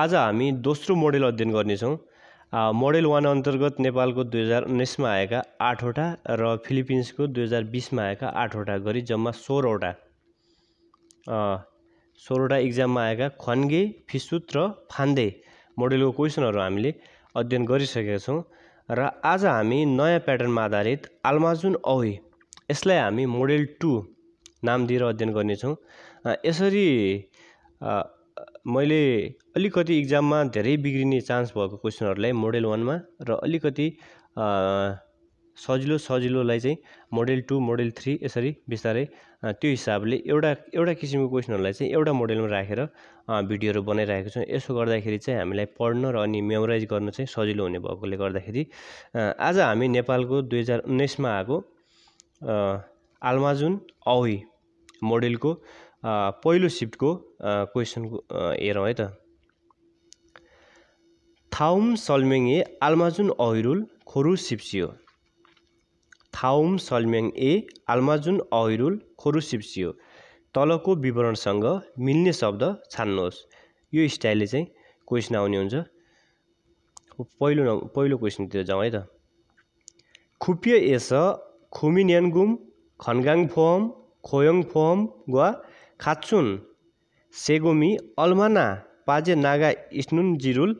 आज हामी दोस्रो मोडेल अध्ययन गर्नेछौँ मोडेल वान अन्तर्गत नेपालको दुई हजार उन्नाइसमा आएका आठवटा र फिलिपिन्सको दुई हजार बिसमा आएका आठवटा गरी जम्मा सोह्रवटा सोह्रवटा इक्जाममा आएका खन्गे फिसुत र फान्दे मोडेलको क्वेसनहरू हामीले अध्ययन गरिसकेका छौँ र आज हामी नयाँ प्याटर्नमा आधारित आल्माजुन अवे यसलाई हामी मोडेल टू नाम दिएर अध्ययन गर्नेछौँ यसरी मैले अलिकति इक्जाममा धेरै बिग्रिने चान्स भएको क्वेसनहरूलाई मोडेल वानमा र अलिकति सजिलो सजिलोलाई चाहिँ मोडेल टू मोडेल थ्री यसरी बिस्तारै त्यो हिसाबले एउटा एउटा किसिमको क्वेसनहरूलाई चाहिँ एउटा मोडेलमा राखेर भिडियोहरू बनाइरहेको छौँ यसो गर्दाखेरि चाहिँ हामीलाई पढ्न र अनि मेमोराइज गर्न चाहिँ सजिलो हुने भएकोले गर्दाखेरि आज हामी नेपालको दुई हजार उन्नाइसमा आएको आल्माजुन अहि मोडेलको पहिलो सिफ्टको क्वेसन हेरौँ है त थाउम सल्मेङ ए आल्माजुन अहिरुल खोरु सिप्सियो थाउम सल्म्याङ ए आल्माजुन अहिरुल खोरु सिप्सियो तलको विवरणसँग मिल्ने शब्द छान्नुहोस् यो स्टाइलले चाहिँ क्वेसन आउने हुन्छ पहिलो न पहिलो क्वेसनतिर जाउँ है त खुप्य एस खुमिन्यानगुम खनगाङ फोम खोयङ फोम वा खात्सुन सेगोमी अलमाना पाजे नागा जिरुल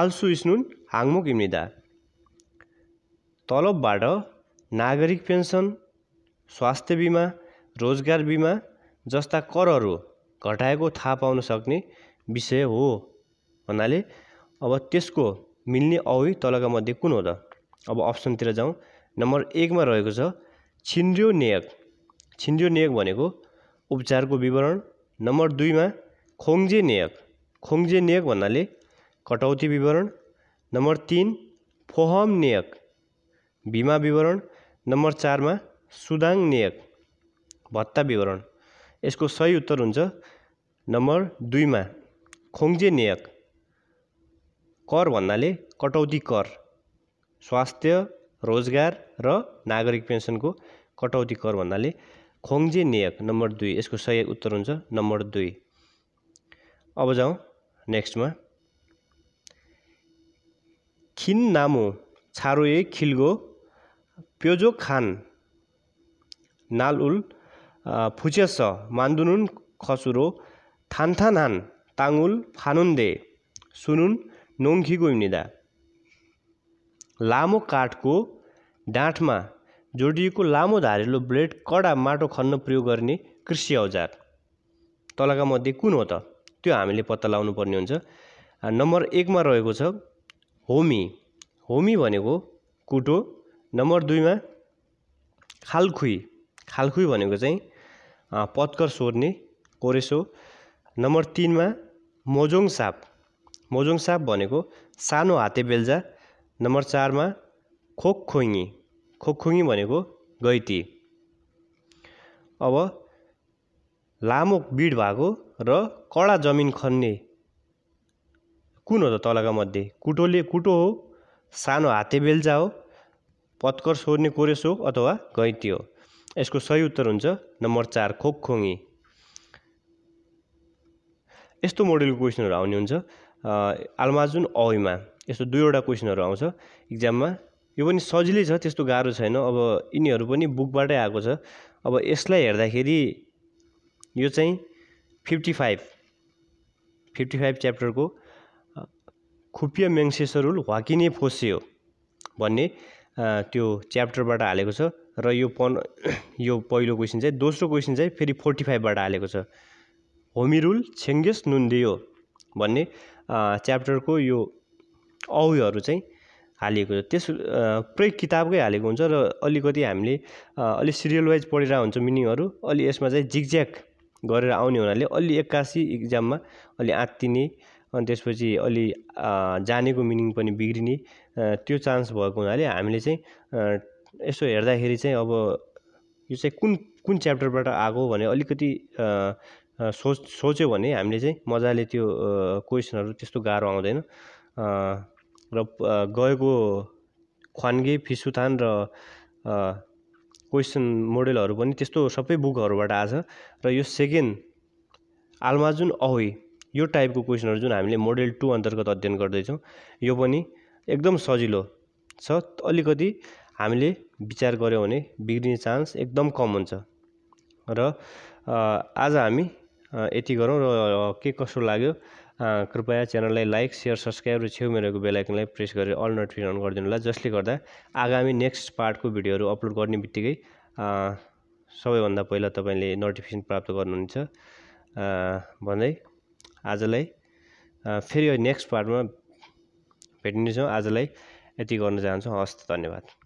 आल्सु स्नुन हाङमुक इमिदा तलबबाट नागरिक पेन्सन स्वास्थ्य बिमा रोजगार बिमा जस्ता करहरू घटाएको थाहा पाउन सक्ने विषय हो भन्नाले अब त्यसको मिल्ने अवधि तलका मध्ये कुन हो त अब अप्सनतिर जाउँ नम्बर एकमा रहेको छ छिन्द्रियो नेयक छिन्द्रियो नेयक भनेको उपचारको विवरण नम्बर दुईमा खोङ्जे नियक खोङ्जे नियक भन्नाले कटौती विवरण नम्बर तिन फोहम नेयक बिमा विवरण नम्बर चारमा सुदाङ नियक भत्ता विवरण यसको सही उत्तर हुन्छ नम्बर दुईमा खोङ्जे नियक कर भन्नाले कटौती कर स्वास्थ्य रोजगार र नागरिक पेन्सनको कटौती कर भन्नाले खोङ्जे नेयक नम्बर दुई यसको सही उत्तर हुन्छ नम्बर दुई अब जाउँ नेक्स्टमा खिन नामो छारोए खिल्गो प्योजो खान नाल उल फुचेस मान्दुनुन खसुरो थान्थानहान ताङुल फानुन्दे सुनुन नोङ्खीको इम्निदा लामो काठको डाँठमा जोडिएको लामो धारिलो ब्लेड कडा माटो खन्न प्रयोग गर्ने कृषि औजार तलका मध्ये कुन हो त त्यो हामीले पत्ता लाउनु पर्ने हुन्छ नम्बर एकमा रहेको छ होमी होमी भनेको कुटो नम्बर दुईमा खालखुई खालखुई भनेको चाहिँ पत्कर सोर्ने कोरेसो नम्बर तिनमा मोजोङ साप मोजोङ साप भनेको सानो हाते बेल्जा नम्बर चारमा खोक खोइङी खोकखुङी भनेको गैती अब लामो बिड भएको र कडा जमिन खन्ने कुन हो त तलका मध्ये कुटोले कुटो हो सानो हाते बेल्चा हो पत्कर सोर्ने कोरेसो अथवा गैती हो यसको सही उत्तर हुन्छ नम्बर चार खोकखुङी यस्तो मोडेलको क्वेसनहरू आउने हुन्छ आल्माजुन अइमा यस्तो दुईवटा क्वेसनहरू आउँछ इक्जाममा यो पनि सजिलै छ त्यस्तो गाह्रो छैन अब यिनीहरू पनि बुकबाटै आएको छ अब यसलाई हेर्दाखेरि यो चाहिँ फिफ्टी फाइभ फिफ्टी फाइभ च्याप्टरको खुपिया मेङ्सेसरुल वाकिने फोसियो भन्ने त्यो च्याप्टरबाट हालेको छ र यो पन यो पहिलो क्वेसन चाहिँ दोस्रो क्वेसन चाहिँ फेरि फोर्टी फाइभबाट हालेको छ होमिरुल छेङ्गेस नुन्दियो भन्ने च्याप्टरको यो औहरू चाहिँ हालेको त्यस पुरै किताबकै हालेको हुन्छ र अलिकति हामीले अलि सिरियल वाइज पढिरहेको हुन्छ मिनिङहरू अलि यसमा चाहिँ जिगज्याक गरेर आउने हुनाले अलि एक्कासी इक्जाममा अलि आत्तिने अनि त्यसपछि अलि जानेको मिनिङ पनि बिग्रिने त्यो चान्स भएको हुनाले हामीले चाहिँ यसो हेर्दाखेरि चाहिँ अब यो चाहिँ कुन कुन च्याप्टरबाट आएको भने अलिकति सोच सोच्यो भने हामीले चाहिँ मजाले त्यो क्वेसनहरू त्यस्तो गाह्रो आउँदैन र गएको ख्वान्गे फिसुथान र क्वेसन मोडेलहरू पनि त्यस्तो सबै बुकहरूबाट आछ र यो सेकेन्ड आल्माजुन अहोई यो टाइपको क्वेसनहरू जुन हामीले मोडेल टू अन्तर्गत अध्ययन गर्दैछौँ यो पनि एकदम सजिलो छ अलिकति हामीले विचार गऱ्यौँ भने बिग्रिने चान्स एकदम कम हुन्छ र आज हामी यति गरौँ र के कसो लाग्यो कृपया च्यानललाई लाइक सेयर सब्सक्राइब र छेउमा रहेको बेलायकनलाई प्रेस गरेर अल नोटिफिकेसन अन गरिदिनु होला जसले गर्दा आगामी नेक्स्ट पार्टको भिडियोहरू अपलोड गर्ने बित्तिकै सबैभन्दा पहिला तपाईँले नोटिफिकेसन प्राप्त गर्नुहुन्छ भन्दै आजलाई फेरि नेक्स्ट पार्टमा भेट्नेछौँ आजलाई यति गर्न चाहन्छु हस्त धन्यवाद